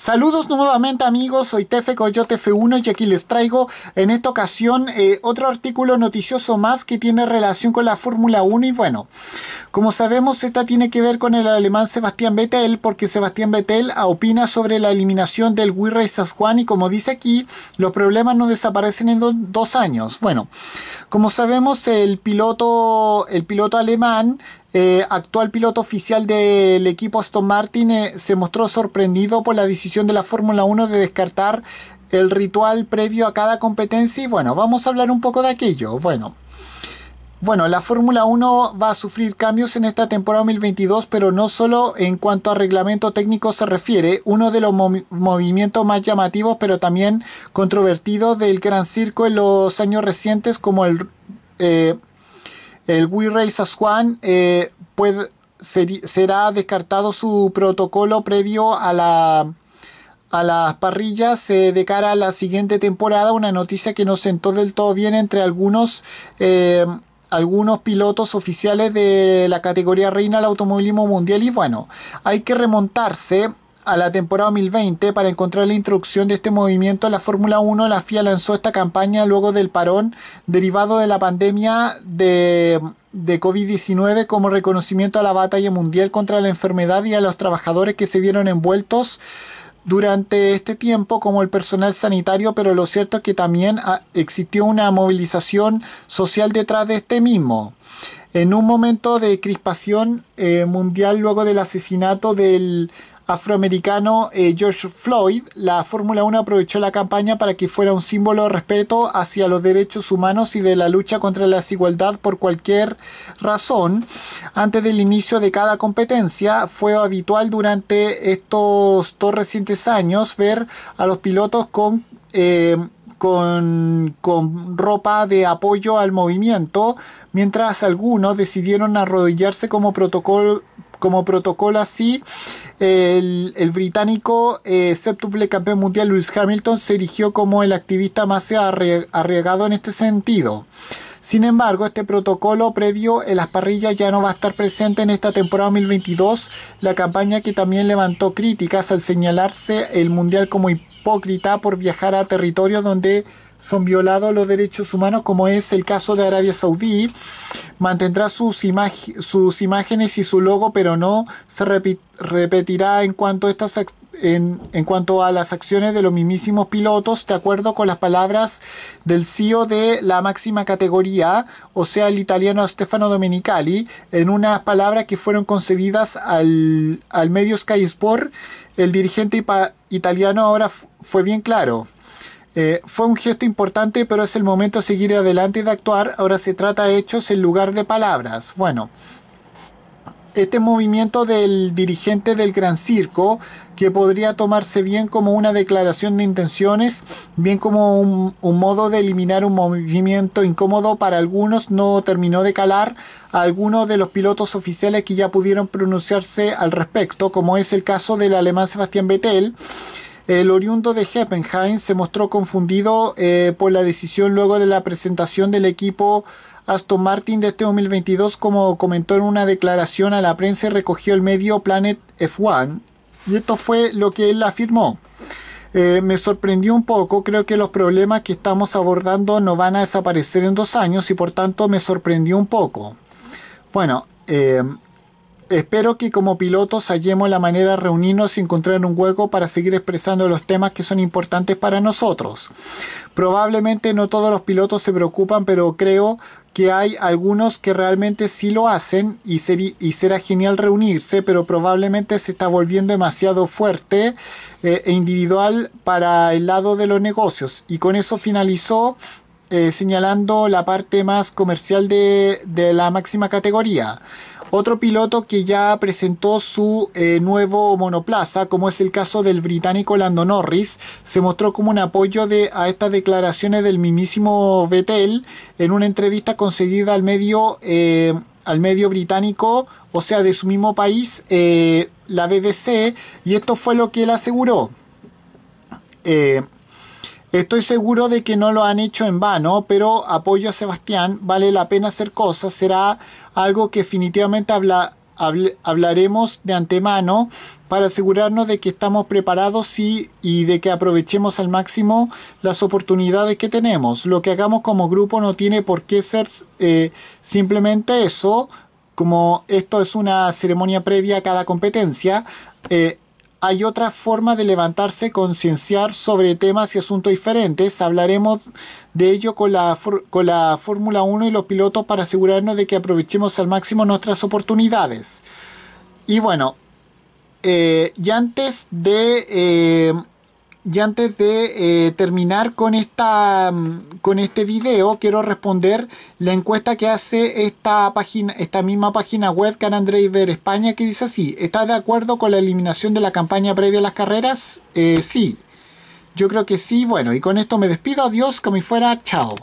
Saludos nuevamente amigos, soy Tefe Coyote F1 y aquí les traigo en esta ocasión eh, otro artículo noticioso más que tiene relación con la Fórmula 1 y bueno, como sabemos esta tiene que ver con el alemán Sebastián Vettel porque Sebastián Vettel ah, opina sobre la eliminación del Wii Race y como dice aquí, los problemas no desaparecen en dos años. Bueno, como sabemos, el piloto, el piloto alemán, eh, actual piloto oficial del equipo Aston Martin, eh, se mostró sorprendido por la decisión de la Fórmula 1 de descartar el ritual previo a cada competencia y bueno, vamos a hablar un poco de aquello. Bueno, bueno, la Fórmula 1 va a sufrir cambios en esta temporada 2022, pero no solo en cuanto a reglamento técnico se refiere. Uno de los movimientos más llamativos, pero también controvertidos del Gran Circo en los años recientes, como el, eh, el We Race as eh, será descartado su protocolo previo a la a las parrillas eh, de cara a la siguiente temporada una noticia que nos sentó del todo bien entre algunos eh, algunos pilotos oficiales de la categoría reina del automovilismo mundial y bueno, hay que remontarse a la temporada 2020 para encontrar la introducción de este movimiento la Fórmula 1. La FIA lanzó esta campaña luego del parón derivado de la pandemia de, de COVID-19 como reconocimiento a la batalla mundial contra la enfermedad y a los trabajadores que se vieron envueltos durante este tiempo como el personal sanitario, pero lo cierto es que también ah, existió una movilización social detrás de este mismo. En un momento de crispación eh, mundial luego del asesinato del afroamericano eh, George Floyd, la Fórmula 1 aprovechó la campaña para que fuera un símbolo de respeto hacia los derechos humanos y de la lucha contra la desigualdad por cualquier razón. Antes del inicio de cada competencia fue habitual durante estos dos recientes años ver a los pilotos con... Eh, con, con, ropa de apoyo al movimiento, mientras algunos decidieron arrodillarse como protocolo, como protocolo así, el, británico eh, campeón mundial Lewis Hamilton se erigió como el activista más arriesgado en este sentido. Sin embargo, este protocolo previo en las parrillas ya no va a estar presente en esta temporada 2022, la campaña que también levantó críticas al señalarse el Mundial como hipócrita por viajar a territorios donde son violados los derechos humanos, como es el caso de Arabia Saudí, mantendrá sus, sus imágenes y su logo, pero no se repetirá en cuanto, a en, cuanto a las acciones de los mismísimos pilotos, de acuerdo con las palabras del CEO de la máxima categoría, o sea, el italiano Stefano Domenicali, en unas palabras que fueron concedidas al, al medio Sky Sport, el dirigente italiano ahora fue bien claro. Eh, fue un gesto importante, pero es el momento de seguir adelante y de actuar. Ahora se trata de hechos en lugar de palabras. Bueno, este movimiento del dirigente del Gran Circo, que podría tomarse bien como una declaración de intenciones, bien como un, modo de eliminar un movimiento incómodo para algunos, no terminó de calar a algunos de los pilotos oficiales que ya pudieron pronunciarse al respecto, como es el caso del alemán Sebastián Vettel el oriundo de Heppenheim se mostró confundido eh, por la decisión luego de la presentación del equipo Aston Martin de este 2022, como comentó en una declaración a la prensa y recogió el medio Planet F1. Y esto fue lo que él afirmó. Eh, me sorprendió un poco, creo que los problemas que estamos abordando no van a desaparecer en dos años y por tanto me sorprendió un poco. Bueno, eh, espero que como pilotos hallemos la manera de reunirnos y encontrar un hueco para seguir expresando los temas que son importantes para nosotros. Probablemente no todos los pilotos se preocupan, pero creo que hay algunos que realmente sí lo hacen y, será genial reunirse, pero probablemente se está volviendo demasiado fuerte eh, e individual para el lado de los negocios. Y con eso finalizó eh, señalando la parte más comercial de, la máxima categoría. Otro piloto que ya presentó su eh, nuevo monoplaza, como es el caso del británico Lando Norris, se mostró como un apoyo de, a estas declaraciones del mismísimo Vettel en una entrevista concedida al medio, eh, al medio británico, o sea, de su mismo país, la BBC, y esto fue lo que él aseguró. Estoy seguro de que no lo han hecho en vano, pero apoyo a Sebastián, vale la pena hacer cosas, será algo que definitivamente hablaremos de antemano para asegurarnos de que estamos preparados y, de que aprovechemos al máximo las oportunidades que tenemos. Lo que hagamos como grupo no tiene por qué ser eh, simplemente eso, como esto es una ceremonia previa a cada competencia. Eh, hay otra forma de levantarse, concienciar sobre temas y asuntos diferentes. Hablaremos de ello con la, con la Fórmula 1 y los pilotos para asegurarnos de que aprovechemos al máximo nuestras oportunidades. Y bueno, ya eh, y antes de... Eh, y antes de eh, terminar con, esta, mm, con este video, quiero responder la encuesta que hace esta, página, esta misma página web, Can Ver España, que dice así, ¿estás de acuerdo con la eliminación de la campaña previa a las carreras? Eh, sí, yo creo que sí. Bueno, y con esto me despido. Adiós, como si fuera. Chao.